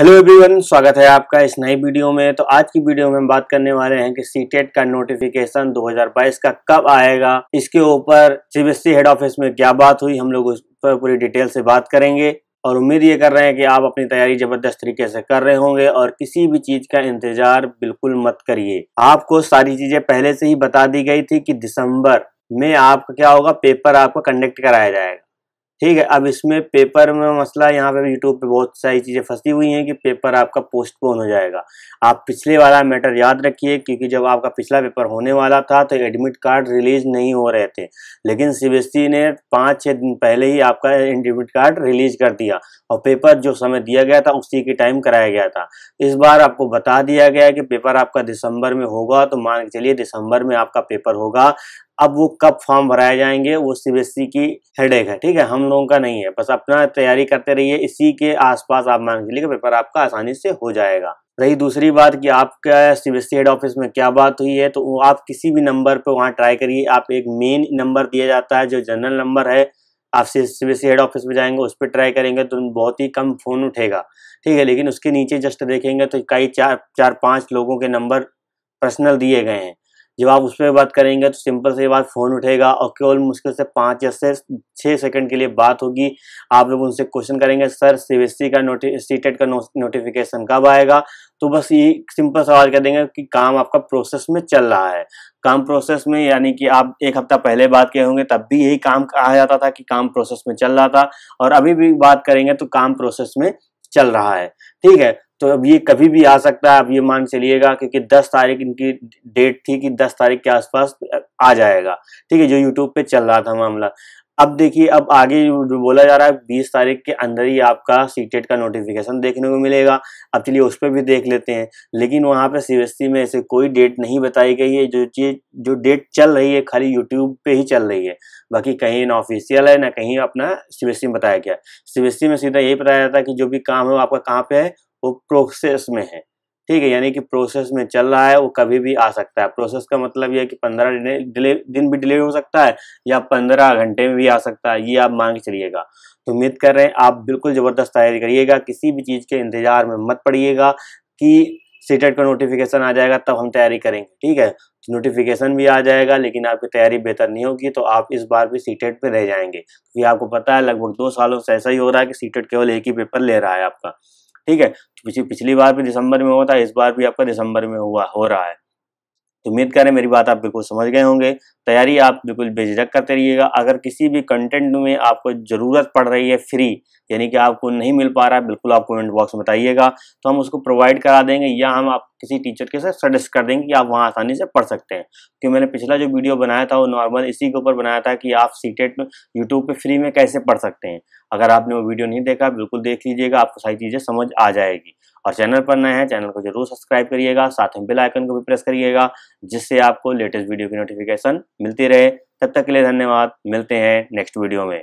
hello everyone स्वागत है आपका इस नई वीडियो में तो आज की वीडियो में हम बात करने वाले हैं कि सी e का नोटिफिकेशन 2022 का कब आएगा इसके ऊपर सीबीएसई हेड ऑफिस में क्या बात हुई हम लोग उस पर पूरी डिटेल से बात करेंगे और उम्मीद ये कर रहे हैं कि आप अपनी तैयारी जबरदस्त तरीके से कर रहे होंगे और किसी भी चीज का इंतजार बिल्कुल मत करिए आपको सारी चीजें पहले से ही बता दी गई थी कि दिसंबर में आपका क्या होगा पेपर आपको कंडक्ट कराया जाएगा ठीक है अब इसमें पेपर में मसला यहाँ पे यूट्यूब पे बहुत सारी चीज़ें फंसी हुई हैं कि पेपर आपका पोस्टपोन हो जाएगा आप पिछले वाला मैटर याद रखिए क्योंकि जब आपका पिछला पेपर होने वाला था तो एडमिट कार्ड रिलीज नहीं हो रहे थे लेकिन सी e ने पाँच छः दिन पहले ही आपका एडमिट कार्ड रिलीज कर दिया और पेपर जो समय दिया गया था उसी के टाइम कराया गया था इस बार आपको बता दिया गया कि पेपर आपका दिसंबर में होगा तो मान के चलिए दिसंबर में आपका पेपर होगा अब वो कब फॉर्म भराए जाएंगे वो सीबीएसई e की हेडेक है ठीक है हम लोगों का नहीं है बस अपना तैयारी करते रहिए इसी के आसपास आप मान के पेपर आपका आसानी से हो जाएगा रही दूसरी बात कि आपका सीबीएसई हेड ऑफिस में क्या बात हुई है तो आप किसी भी नंबर पर वहाँ ट्राई करिए आप एक मेन नंबर दिया जाता है जो जनरल नंबर है आप सीबीएसई हेड ऑफिस में जाएंगे उस पर ट्राई करेंगे तो बहुत ही कम फ़ोन उठेगा ठीक है लेकिन उसके नीचे जस्ट देखेंगे तो कई चार चार पाँच लोगों के नंबर पर्सनल दिए गए हैं जब आप उस पर बात करेंगे तो सिंपल से बात फ़ोन उठेगा और केवल मुश्किल से पाँच या से छः सेकंड के लिए बात होगी आप लोग उनसे क्वेश्चन करेंगे सर सी का नोटि का नोटिफिकेशन कब आएगा तो बस ये सिंपल सवाल कर देंगे कि काम आपका प्रोसेस में चल रहा है काम प्रोसेस में यानी कि आप एक हफ्ता पहले बात किए होंगे तब भी यही काम कहा जाता था कि काम प्रोसेस में चल रहा था और अभी भी बात करेंगे तो काम प्रोसेस में चल रहा है ठीक है तो अब ये कभी भी आ सकता है आप ये मान चलिएगा क्योंकि 10 तारीख इनकी डेट थी कि 10 तारीख के आसपास आ जाएगा ठीक है जो यूट्यूब पे चल रहा था मामला अब देखिए अब आगे जो बोला जा रहा है बीस तारीख के अंदर ही आपका सीटेट e का नोटिफिकेशन देखने को मिलेगा अब चलिए उस पर भी देख लेते हैं लेकिन वहाँ पर सी में ऐसे कोई डेट नहीं बताई गई है जो चीज़ जो डेट चल रही है खाली यूट्यूब पे ही चल रही है बाकी कहीं ना ऑफिशियल है ना कहीं अपना सी में बताया गया है सी में सीधा यही बताया जाता है कि जो भी काम है वो आपका कहाँ पर है वो प्रोसेस में है ठीक है यानी कि प्रोसेस में चल रहा है वो कभी भी आ सकता है प्रोसेस का मतलब यह है कि पंद्रह दिन भी डिले हो सकता है या पंद्रह घंटे में भी आ सकता है ये आप मांग चलिएगा तो उम्मीद कर रहे हैं आप बिल्कुल ज़बरदस्त तैयारी करिएगा किसी भी चीज़ के इंतज़ार में मत पड़िएगा कि सीटेट का नोटिफिकेशन आ जाएगा तब हम तैयारी करेंगे ठीक है तो नोटिफिकेशन भी आ जाएगा लेकिन आपकी तैयारी बेहतर नहीं होगी तो आप इस बार भी सीटेट पे रह जाएंगे क्योंकि आपको पता है लगभग दो सालों से ऐसा ही हो रहा है कि सीटेट केवल एक ही पेपर ले रहा है आपका ठीक है पिछली बार भी दिसंबर में हुआ था इस बार भी आपका दिसंबर में हुआ हो रहा है तो उम्मीद करें मेरी बात आप बिल्कुल समझ गए होंगे तैयारी आप बिल्कुल बेझिझक करते रहिएगा अगर किसी भी कंटेंट में आपको ज़रूरत पड़ रही है फ्री यानी कि आपको नहीं मिल पा रहा है बिल्कुल आप कमेंट बॉक्स में बताइएगा तो हम उसको प्रोवाइड करा देंगे या हम आप किसी टीचर के साथ सजेस्ट कर देंगे कि आप वहाँ आसानी से पढ़ सकते हैं क्योंकि मैंने पिछला जो वीडियो बनाया था वो नॉर्मल इसी के ऊपर बनाया था कि आप सीटेट में यूट्यूब पर फ्री में कैसे पढ़ सकते हैं अगर आपने वो वीडियो नहीं देखा बिल्कुल देख लीजिएगा आपको सारी चीज़ें समझ आ जाएगी और चैनल पर नए हैं चैनल को जरूर सब्सक्राइब करिएगा साथ में बेल आइकन को भी प्रेस करिएगा जिससे आपको लेटेस्ट वीडियो की नोटिफिकेशन मिलती रहे तब तक के लिए धन्यवाद मिलते हैं नेक्स्ट वीडियो में